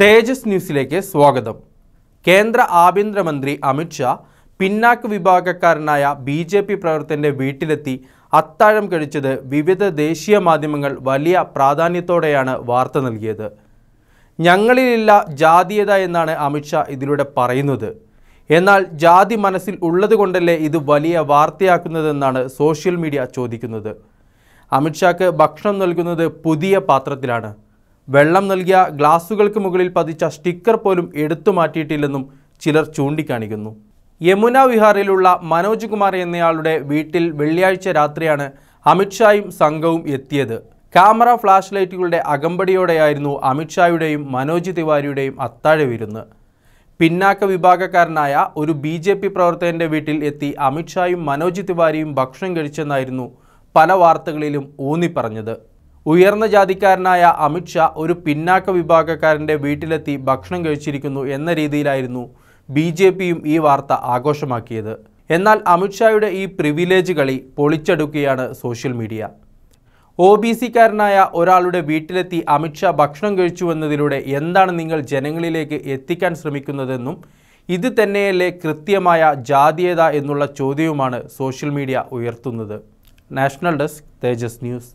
തേജസ് ന്യൂസിലേക്ക് സ്വാഗതം കേന്ദ്ര ആഭ്യന്തരമന്ത്രി അമിത്ഷാ പിന്നാക്ക വിഭാഗക്കാരനായ ബി ജെ പി പ്രവർത്തകൻ്റെ വീട്ടിലെത്തി അത്താഴം കഴിച്ചത് വിവിധ ദേശീയ മാധ്യമങ്ങൾ വലിയ പ്രാധാന്യത്തോടെയാണ് വാർത്ത നൽകിയത് ഞങ്ങളിലില്ല ജാതീയത എന്നാണ് അമിത്ഷാ ഇതിലൂടെ പറയുന്നത് എന്നാൽ ജാതി മനസ്സിൽ ഉള്ളതുകൊണ്ടല്ലേ ഇത് വലിയ വാർത്തയാക്കുന്നതെന്നാണ് സോഷ്യൽ മീഡിയ ചോദിക്കുന്നത് അമിത്ഷാക്ക് ഭക്ഷണം നൽകുന്നത് പുതിയ പാത്രത്തിലാണ് വെള്ളം നൽകിയ ഗ്ലാസുകൾക്ക് മുകളിൽ പതിച്ച സ്റ്റിക്കർ പോലും എടുത്തു മാറ്റിയിട്ടില്ലെന്നും ചിലർ ചൂണ്ടിക്കാണിക്കുന്നു യമുന വിഹാറിലുള്ള മനോജ് കുമാർ എന്നയാളുടെ വീട്ടിൽ വെള്ളിയാഴ്ച രാത്രിയാണ് അമിത്ഷായും സംഘവും എത്തിയത് ക്യാമറ ഫ്ലാഷ് ലൈറ്റുകളുടെ അകമ്പടിയോടെയായിരുന്നു അമിത്ഷായുടെയും മനോജ് തിവാരിയുടെയും അത്താഴ വിരുന്ന് പിന്നാക്ക വിഭാഗക്കാരനായ ഒരു ബി ജെ പി പ്രവർത്തകൻ്റെ വീട്ടിൽ എത്തി അമിത്ഷായും മനോജ് തിവാരിയും ഭക്ഷണം കഴിച്ചെന്നായിരുന്നു പല വാർത്തകളിലും ഊന്നിപ്പറഞ്ഞത് ഉയർന്ന ജാതിക്കാരനായ അമിത്ഷാ ഒരു പിന്നാക്ക വിഭാഗക്കാരൻ്റെ വീട്ടിലെത്തി ഭക്ഷണം കഴിച്ചിരിക്കുന്നു എന്ന രീതിയിലായിരുന്നു ബി ജെ പിയും ഈ വാർത്ത ആഘോഷമാക്കിയത് എന്നാൽ അമിത്ഷായുടെ ഈ പ്രിവിലേജ് കളി പൊളിച്ചെടുക്കുകയാണ് സോഷ്യൽ മീഡിയ ഒ ബി സിക്കാരനായ ഒരാളുടെ വീട്ടിലെത്തി അമിത്ഷാ ഭക്ഷണം കഴിച്ചുവെന്നതിലൂടെ എന്താണ് നിങ്ങൾ ജനങ്ങളിലേക്ക് എത്തിക്കാൻ ശ്രമിക്കുന്നതെന്നും ഇത് തന്നെയല്ലേ കൃത്യമായ ജാതീയത എന്നുള്ള ചോദ്യവുമാണ് സോഷ്യൽ മീഡിയ ഉയർത്തുന്നത് നാഷണൽ ഡെസ്ക് തേജസ് ന്യൂസ്